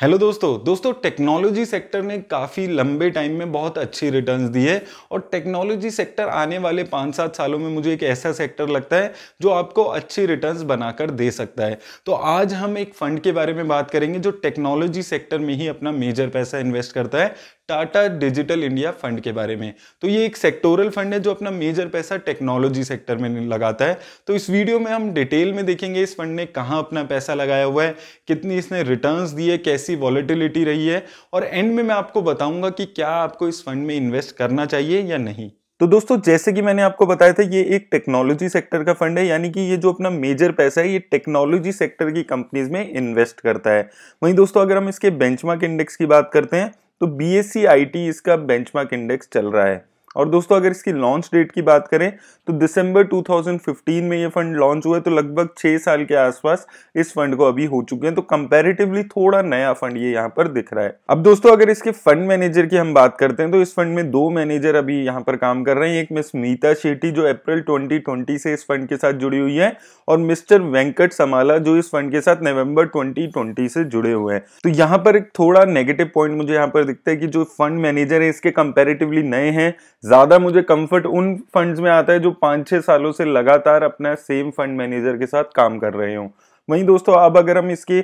hello दोस्तों दोस्तों technology sector ने काफ़ी लंबे टाइम में बहुत अच्छी रिटर्न्स दी है और टेक्नोलॉजी सेक्टर आने वाले पाँच सात सालों में मुझे एक ऐसा सेक्टर लगता है जो आपको अच्छी रिटर्न्स बनाकर दे सकता है तो आज हम एक फंड के बारे में बात करेंगे जो टेक्नोलॉजी सेक्टर में ही अपना मेजर पैसा इन्वेस्ट करता है टाटा डिजिटल इंडिया फंड के बारे में तो ये एक सेक्टोरल फंड है जो अपना मेजर पैसा टेक्नोलॉजी सेक्टर में लगाता है तो इस वीडियो में हम डिटेल में देखेंगे इस फंड ने कहाँ अपना पैसा लगाया हुआ है कितनी इसने रिटर्न्स दी है कैसी वॉलिटिलिटी रही है और एंड में मैं आपको बताऊंगा कि क्या आपको इस फंड में इन्वेस्ट करना चाहिए या नहीं तो दोस्तों जैसे कि मैंने आपको बताया था ये एक टेक्नोलॉजी सेक्टर का फंड है यानी कि ये जो अपना मेजर पैसा है ये टेक्नोलॉजी सेक्टर की कंपनीज में इन्वेस्ट करता है वहीं दोस्तों अगर हम इसके बेंचमार्क इंडेक्स की बात करते हैं तो बी एस e इसका बेंचमार्क इंडेक्स चल रहा है और दोस्तों अगर इसकी लॉन्च डेट की बात करें तो दिसंबर 2015 में ये फंड लॉन्च हुआ है तो लगभग छह साल के आसपास इस फंड को अभी हो चुके हैं तो कंपैरेटिवली थोड़ा नया फंड ये यहाँ पर दिख रहा है अब दोस्तों अगर इसके फंड मैनेजर की हम बात करते हैं तो इस फंड में दो मैनेजर अभी यहाँ पर काम कर रहे हैं एक मिस मीता शेट्टी जो अप्रैल ट्वेंटी से इस फंड के साथ जुड़ी हुई है और मिस्टर वेंकट समाला जो इस फंड के साथ नवंबर ट्वेंटी से जुड़े हुए हैं तो यहाँ पर एक थोड़ा नेगेटिव पॉइंट मुझे यहाँ पर दिखता है कि जो फंड मैनेजर है इसके कंपेरेटिवली नए हैं ज़्यादा मुझे कंफर्ट उन फंड्स में आता है जो पांच छह सालों से लगातार अपना सेम फंड मैनेजर के साथ काम कर रहे हो वहीं दोस्तों अब अगर हम इसके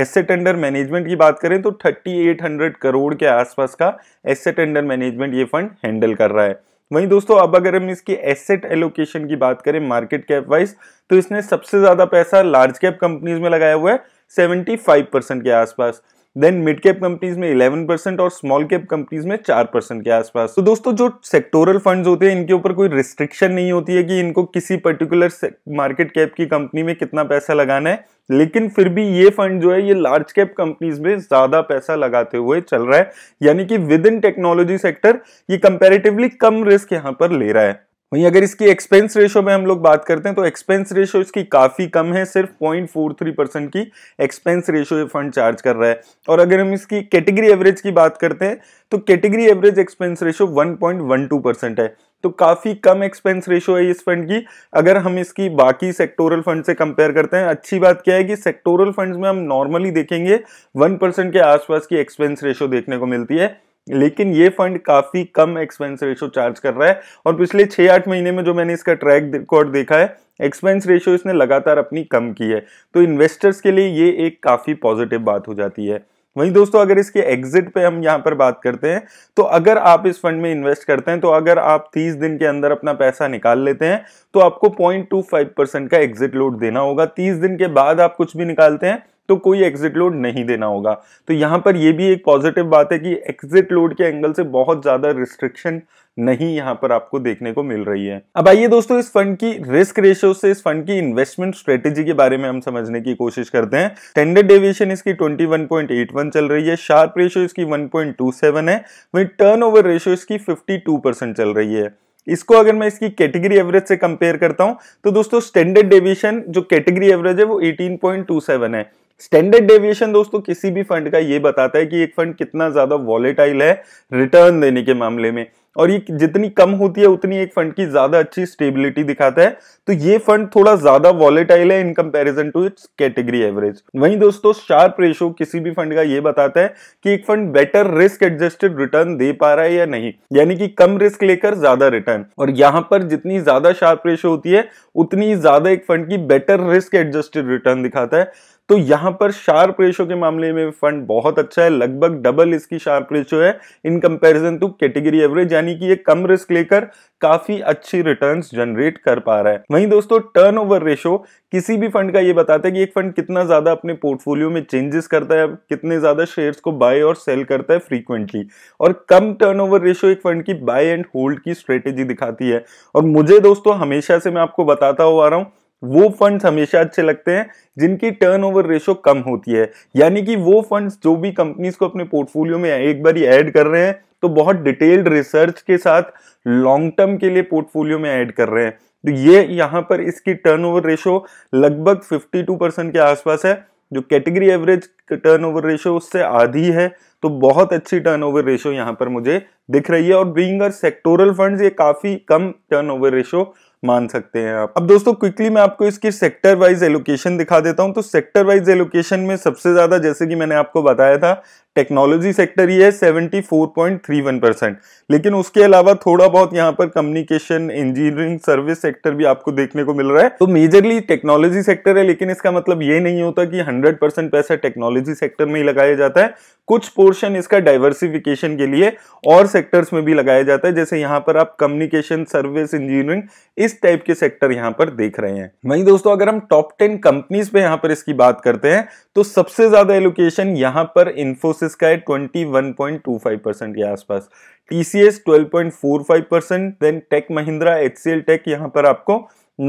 एसेट अंडर मैनेजमेंट की बात करें तो 3800 करोड़ के आसपास का एसेट अंडर मैनेजमेंट ये फंड हैंडल कर रहा है वहीं दोस्तों अब अगर हम इसकी एसेट एलोकेशन की बात करें मार्केट कैप वाइज तो इसने सबसे ज़्यादा पैसा लार्ज कैप कंपनीज में लगाया हुआ है 75 परसेंट के आसपास देन मिड कैप कंपनीज में 11 परसेंट और स्मॉल कैप कंपनीज में 4 परसेंट के आसपास तो दोस्तों जो सेक्टोरल फंड्स होते हैं इनके ऊपर कोई रिस्ट्रिक्शन नहीं होती है कि इनको किसी पर्टिकुलर मार्केट कैप की कंपनी में कितना पैसा लगाना है लेकिन फिर भी ये फंड जो है ये लार्ज कैप कंपनीज में ज्यादा पैसा लगाते हुए चल रहा है यानी कि विद इन टेक्नोलॉजी सेक्टर ये कंपेरेटिवली कम रिस्क यहाँ पर ले रहा है वहीं अगर इसकी एक्सपेंस रेशियो में हम लोग बात करते हैं तो एक्सपेंस रेशियो इसकी काफ़ी कम है सिर्फ पॉइंट फोर थ्री परसेंट की एक्सपेंस रेशियो फंड चार्ज कर रहा है और अगर हम इसकी कैटेगरी एवरेज की बात करते हैं तो category average expense ratio one point one two percent है तो काफ़ी कम एक्सपेंस रेशियो है इस फंड की अगर हम इसकी बाकी सेक्टोरल फंड से कंपेयर करते हैं अच्छी बात क्या है कि सेक्टोरल फंड्स में हम नॉर्मली देखेंगे वन परसेंट के आसपास की एक्सपेंस रेशियो देखने को मिलती है लेकिन ये फंड काफी कम एक्सपेंस रेशो चार्ज कर रहा है और पिछले छह आठ महीने में जो मैंने इसका ट्रैक रिकॉर्ड देखा है एक्सपेंस रेशो इसने लगातार अपनी कम की है तो इन्वेस्टर्स के लिए ये एक काफ़ी पॉजिटिव बात हो जाती है वहीं दोस्तों अगर इसके एग्जिट पे हम यहाँ पर बात करते हैं तो अगर आप इस फंड में इन्वेस्ट करते हैं तो अगर आप 30 दिन के अंदर अपना पैसा निकाल लेते हैं तो आपको 0.25 परसेंट का एग्जिट लोड देना होगा 30 दिन के बाद आप कुछ भी निकालते हैं तो कोई एग्जिट लोड नहीं देना होगा तो यहां पर यह भी एक पॉजिटिव बात है कि एग्जिट लोड के एंगल से बहुत ज़्यादा रिस्ट्रिक्शन नहीं यहां पर आपको देखने को मिल रही है अब आइए दोस्तों इस फंड की रिस्क रेशियो से इस फंड की इन्वेस्टमेंट स्ट्रेटेजी के बारे में हम समझने की कोशिश करते हैं स्टैंडर्ड डेविएशन इसकी 21.81 चल रही है शार्प रेशियो इसकी 1.27 है वहीं टर्नओवर रेशियो इसकी 52 परसेंट चल रही है इसको अगर मैं इसकी कैटेगरी एवरेज से कंपेयर करता हूं तो दोस्तों स्टैंडर्ड डेविएशन जो कैटेगरी एवरेज है वो 18.27 है स्टैंडर्ड डेविएशन दोस्तों किसी भी फंड का ये बताता है कि एक फंड कितना ज्यादा वॉलेटाइल है रिटर्न देने के मामले में और ये जितनी कम होती है उतनी एक फंड की ज्यादा अच्छी स्टेबिलिटी दिखाता है तो ये फंड थोड़ा ज्यादा वॉलेटाइल है in comparison to its category average वहीं दोस्तों शार्प रेशो किसी भी फंड का ये बताता है कि एक fund better risk adjusted return दे पा रहा है या नहीं यानी कि कम रिस्क लेकर ज्यादा रिटर्न और यहां पर जितनी ज्यादा शार्प रेशो होती है उतनी ज्यादा एक फंड की बेटर रिस्क एडजस्टेड रिटर्न दिखाता है तो यहां पर शार्प रेशो के मामले में फंड बहुत अच्छा है लगभग डबल इसकी शार्प रेशो है in comparison to category average यानी कि ये कम रिस्क लेकर काफी अच्छी रिटर्न्स जनरेट कर पा रहा है वहीं दोस्तों टर्नओवर रेशो किसी भी फंड का ये बताता है कि एक फंड कितना ज्यादा अपने पोर्टफोलियो में चेंजेस करता है कितने ज्यादा शेयर्स को बाय और सेल करता है फ्रीक्वेंटली और कम टर्नओवर रेशो एक फंड की बाय एंड होल्ड की स्ट्रेटेजी दिखाती है और मुझे दोस्तों हमेशा से मैं आपको बताता हुआ आ रहा हूं वो फंड्स हमेशा अच्छे लगते हैं जिनकी टर्नओवर रेशो कम होती है यानी कि वो फंड्स जो भी कंपनीज को अपने पोर्टफोलियो में एक बार ऐड कर रहे हैं तो बहुत डिटेल्ड रिसर्च के साथ लॉन्ग टर्म के लिए पोर्टफोलियो में ऐड कर रहे हैं तो ये यहाँ पर इसकी टर्नओवर रेशो लगभग 52 परसेंट के आसपास है जो कैटेगरी एवरेज टर्नओवर रेशो उससे आधी है तो बहुत अच्छी टर्नओवर रेशो यहाँ पर मुझे दिख रही है और बीइंग सेक्टोरल फंड्स ये काफ़ी कम टर्नओवर रेशो मान सकते हैं आप अब दोस्तों क्विकली मैं आपको इसकी सेक्टर वाइज एलोकेशन दिखा देता हूं तो सेक्टर वाइज एलोकेशन में सबसे ज्यादा जैसे कि मैंने आपको बताया था टेक्नोलॉजी सेक्टर ही है 74.31 परसेंट लेकिन उसके अलावा थोड़ा बहुत यहाँ पर कम्युनिकेशन इंजीनियरिंग सर्विस सेक्टर भी आपको देखने को मिल रहा है तो मेजरली टेक्नोलॉजी सेक्टर है लेकिन इसका मतलब ये नहीं होता कि हंड्रेड परसेंट पैसा टेक्नोलॉजी सेक्टर में ही लगाया जाता है कुछ पोर्शन इसका डाइवर्सिफिकेशन के लिए और सेक्टर्स में भी लगाया जाता है जैसे यहाँ पर आप कम्युनिकेशन सर्विस इंजीनियरिंग इस टाइप के सेक्टर यहाँ पर देख रहे हैं वहीं दोस्तों अगर हम टॉप टेन कंपनीज पे यहाँ पर इसकी बात करते हैं तो सबसे ज्यादा एलोकेशन यहां पर इन्फोसिस का है 21.25 परसेंट के आसपास TCS 12.45 percent then Tech Mahindra HCL Tech यहां पर आपको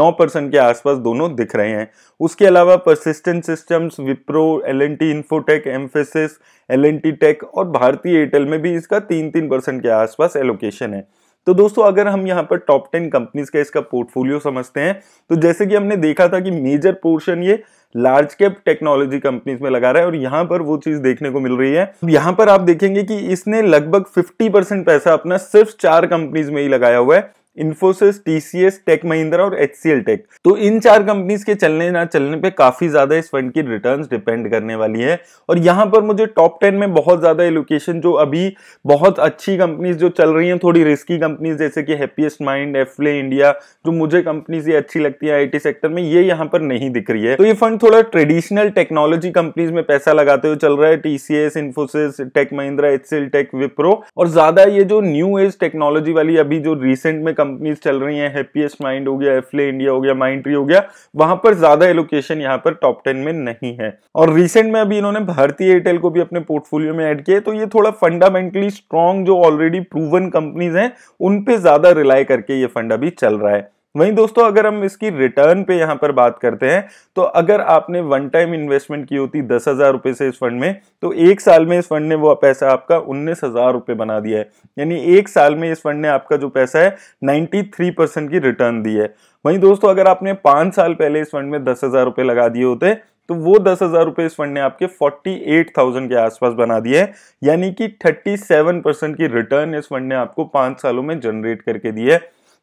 9 परसेंट के आसपास दोनों दिख रहे हैं उसके अलावा Persistent Systems Wipro L N T Infotech Mphasis L N T Tech और भारतीय एयरटेल में भी इसका तीन तीन परसेंट के आसपास एलोकेशन है तो दोस्तों अगर हम यहाँ पर टॉप टेन कंपनीज का इसका पोर्टफोलियो समझते हैं तो जैसे कि हमने देखा था कि मेजर पोर्शन ये लार्ज कैप टेक्नोलॉजी कंपनीज में लगा रहा है और यहां पर वो चीज देखने को मिल रही है यहां पर आप देखेंगे कि इसने लगभग 50 परसेंट पैसा अपना सिर्फ चार कंपनीज में ही लगाया हुआ है इन्फोसिस टीसीएस टेक महिंद्रा और एच टेक तो इन चार कंपनीज के चलने ना चलने पे काफी ज्यादा इस फंड की रिटर्न्स डिपेंड करने वाली है और यहां पर मुझे टॉप टेन में बहुत ज्यादा एलोकेशन जो अभी बहुत अच्छी कंपनीज जो चल रही हैं थोड़ी रिस्की कंपनीज जैसे कि हैप्पीएस्ट माइंड एफले इंडिया जो मुझे कंपनीज ये अच्छी लगती है आई सेक्टर में ये यहाँ पर नहीं दिख रही है तो ये फंड थोड़ा ट्रेडिशनल टेक्नोलॉजी कंपनीज में पैसा लगाते हुए चल रहा है TCS Infosys Tech Mahindra H Tech Wipro और ज्यादा ये जो न्यू एज टेक्नोलॉजी वाली अभी जो रिसेंट में कंपनीज चल रही हैं हैप्पीएस्ट माइंड हो गया एफले इंडिया हो गया माइंड ट्री हो गया वहां पर ज्यादा एलोकेशन यहाँ पर टॉप टेन में नहीं है और रिसेंट में अभी इन्होंने भारतीय एयरटेल को भी अपने पोर्टफोलियो में ऐड किया तो ये थोड़ा फंडामेंटली स्ट्रॉन्ग जो ऑलरेडी प्रूवन कंपनीज हैं उन पे ज्यादा रिलाई करके ये फंड अभी चल रहा है वहीं दोस्तों अगर हम इसकी रिटर्न पे यहाँ पर बात करते हैं तो अगर आपने वन टाइम इन्वेस्टमेंट की होती दस हज़ार रुपये से इस फंड में तो एक साल में इस फंड ने वो पैसा आपका उन्नीस हज़ार रुपये बना दिया है यानी एक साल में इस फंड ने आपका जो पैसा है नाइन्टी थ्री परसेंट की रिटर्न दी है वहीं दोस्तों अगर आपने पाँच साल पहले इस फंड में दस हज़ार रुपए लगा दिए होते तो वो दस हज़ार रुपए इस फंड ने आपके फोर्टी एट थाउजेंड के आसपास बना दिए है यानी कि थर्टी सेवन परसेंट की रिटर्न इस फंड ने आपको पांच सालों में जनरेट करके दी है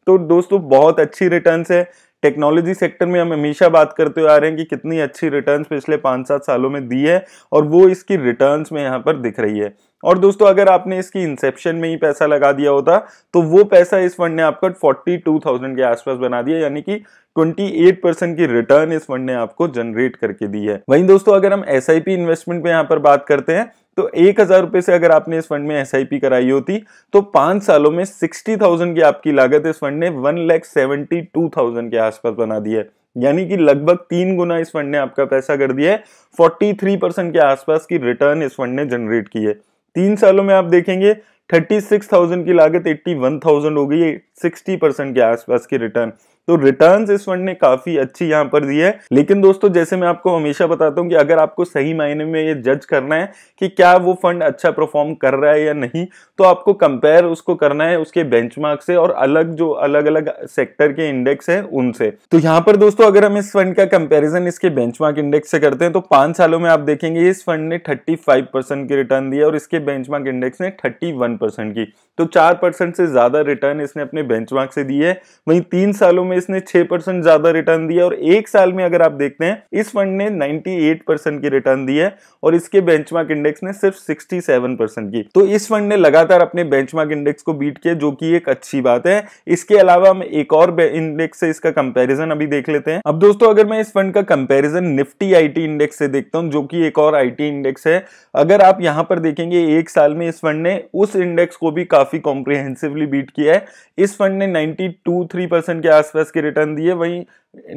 तो दोस्तों बहुत अच्छी रिटर्न है टेक्नोलॉजी सेक्टर में हम हमेशा बात करते हुए आ रहे हैं कि कितनी अच्छी रिटर्न्स पिछले पाँच सात सालों में दी है और वो इसकी रिटर्न्स में यहाँ पर दिख रही है और दोस्तों अगर आपने इसकी इंसेप्शन में ही पैसा लगा दिया होता तो वो पैसा इस फंड ने आपका 42,000 के आसपास बना दिया यानी कि 28 परसेंट की रिटर्न इस फंड ने आपको जनरेट करके दी है वहीं दोस्तों अगर हम एस इन्वेस्टमेंट में यहाँ पर बात करते हैं तो एक हजार रुपए से अगर आपने इस फंड में एस कराई होती तो पांच सालों में सिक्सटी थाउजेंड की आपकी लागत इस फंड ने one lakh seventy two thousand के आसपास बना दी है यानी कि लगभग तीन गुना इस फंड ने आपका पैसा कर दिया है फोर्टी थ्री परसेंट के आसपास की रिटर्न इस फंड ने जनरेट की है तीन सालों में आप देखेंगे थर्टी सिक्स थाउजेंड की लागत एट्टी वन थाउजेंड हो गई है सिक्सटी परसेंट के आसपास की रिटर्न तो रिटर्न इस फंड ने काफी अच्छी यहां पर दी है लेकिन दोस्तों जैसे मैं आपको हमेशा बताता हूं कि अगर आपको सही मायने में ये जज करना है कि क्या वो फंड अच्छा परफॉर्म कर रहा है या नहीं तो आपको कंपेयर उसको करना है उसके बेंच से और अलग जो अलग अलग सेक्टर के इंडेक्स है उनसे तो यहां पर दोस्तों अगर हम इस फंड का कंपेरिजन इसके बेंच इंडेक्स से करते हैं तो पांच सालों में आप देखेंगे इस फंड ने थर्टी की रिटर्न दी और इसके बेंच इंडेक्स ने थर्टी की तो चार परसेंट से ज्यादा रिटर्न इसने अपने बेंचमार्क से दी है वहीं तीन सालों में इसने 6 परसेंट ज्यादा रिटर्न दिया और एक साल में अगर आप देखते हैं इस फंड ने 98 परसेंट की रिटर्न दी है और इसके बेंचमार्क इंडेक्स ने सिर्फ 67 परसेंट की तो इस फंड ने लगातार अपने बेंचमार्क इंडेक्स को बीट किया जो कि एक अच्छी बात है इसके अलावा हम एक और इंडेक्स से इसका कंपेरिजन अभी देख लेते हैं अब दोस्तों अगर मैं इस फंड का कंपेरिजन निफ्टी आई इंडेक्स से देखता हूँ जो की एक और आई इंडेक्स है अगर आप यहां पर देखेंगे एक साल में इस फंड ने उस इंडेक्स को भी काफी कॉम्प्रिहेंसिवली बीट किया है इस फंड ने 92 थ्री के आसपास प्लस के रिटर्न दिए वहीं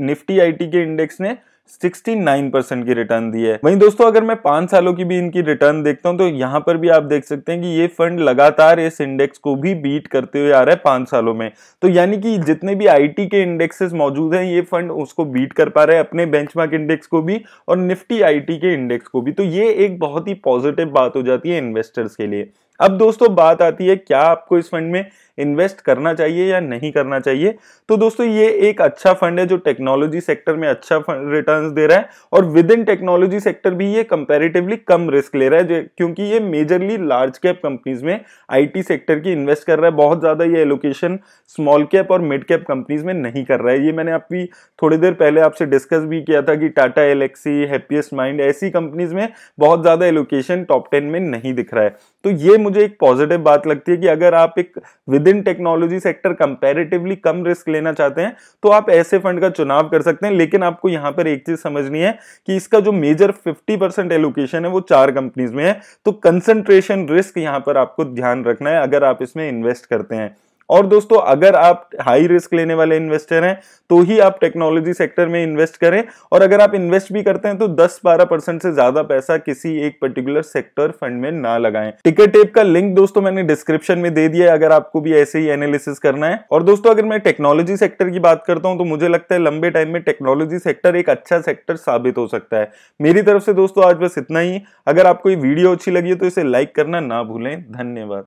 निफ्टी आईटी के इंडेक्स ने 69 परसेंट की रिटर्न दी है वहीं दोस्तों अगर मैं पांच सालों की भी इनकी रिटर्न देखता हूं तो यहां पर भी आप देख सकते हैं कि ये फंड लगातार इस इंडेक्स को भी बीट करते हुए आ रहा है पांच सालों में तो यानी कि जितने भी आईटी के इंडेक्सेस मौजूद हैं ये फंड उसको बीट कर पा रहे हैं अपने बेंच इंडेक्स को भी और निफ्टी आई के इंडेक्स को भी तो ये एक बहुत ही पॉजिटिव बात हो जाती है इन्वेस्टर्स के लिए अब दोस्तों बात आती है क्या आपको इस फंड में इन्वेस्ट करना चाहिए या नहीं करना चाहिए तो दोस्तों ये एक अच्छा फंड है जो टेक्नोलॉजी सेक्टर में अच्छा रिटर्न दे रहा है और विद इन टेक्नोलॉजी सेक्टर भी ये कंपेरेटिवली कम रिस्क ले रहा है क्योंकि ये मेजरली लार्ज कैप कंपनीज में आईटी सेक्टर की इन्वेस्ट कर रहा है बहुत ज़्यादा ये एलोकेशन स्मॉल कैप और मिड कैप कंपनीज में नहीं कर रहा है ये मैंने आपकी थोड़ी देर पहले आपसे डिस्कस भी किया था कि टाटा एलेक्सी हैप्पीएस्ट माइंड ऐसी कंपनीज में बहुत ज़्यादा एलोकेशन टॉप टेन में नहीं दिख रहा है तो ये मुझे एक पॉजिटिव बात लगती है कि अगर आप एक within technology sector comparatively कम रिस्क लेना चाहते हैं तो आप ऐसे फंड का चुनाव कर सकते हैं लेकिन आपको यहां पर एक चीज समझनी है कि इसका जो मेजर 50 परसेंट एलोकेशन है वो चार कंपनीज में है तो कंसंट्रेशन रिस्क यहां पर आपको ध्यान रखना है अगर आप इसमें इन्वेस्ट करते हैं और दोस्तों अगर आप हाई रिस्क लेने वाले इन्वेस्टर हैं तो ही आप टेक्नोलॉजी सेक्टर में इन्वेस्ट करें और अगर आप इन्वेस्ट भी करते हैं तो 10-12 परसेंट से ज्यादा पैसा किसी एक पर्टिकुलर सेक्टर फंड में ना लगाएं टिकट टेप का लिंक दोस्तों मैंने डिस्क्रिप्शन में दे दिया है अगर आपको भी ऐसे ही एनालिसिस करना है और दोस्तों अगर मैं टेक्नोलॉजी सेक्टर की बात करता हूं तो मुझे लगता है लंबे टाइम में टेक्नोलॉजी सेक्टर एक अच्छा सेक्टर साबित हो सकता है मेरी तरफ से दोस्तों आज बस इतना ही अगर आपको ये वीडियो अच्छी लगी है तो इसे लाइक करना ना भूलें धन्यवाद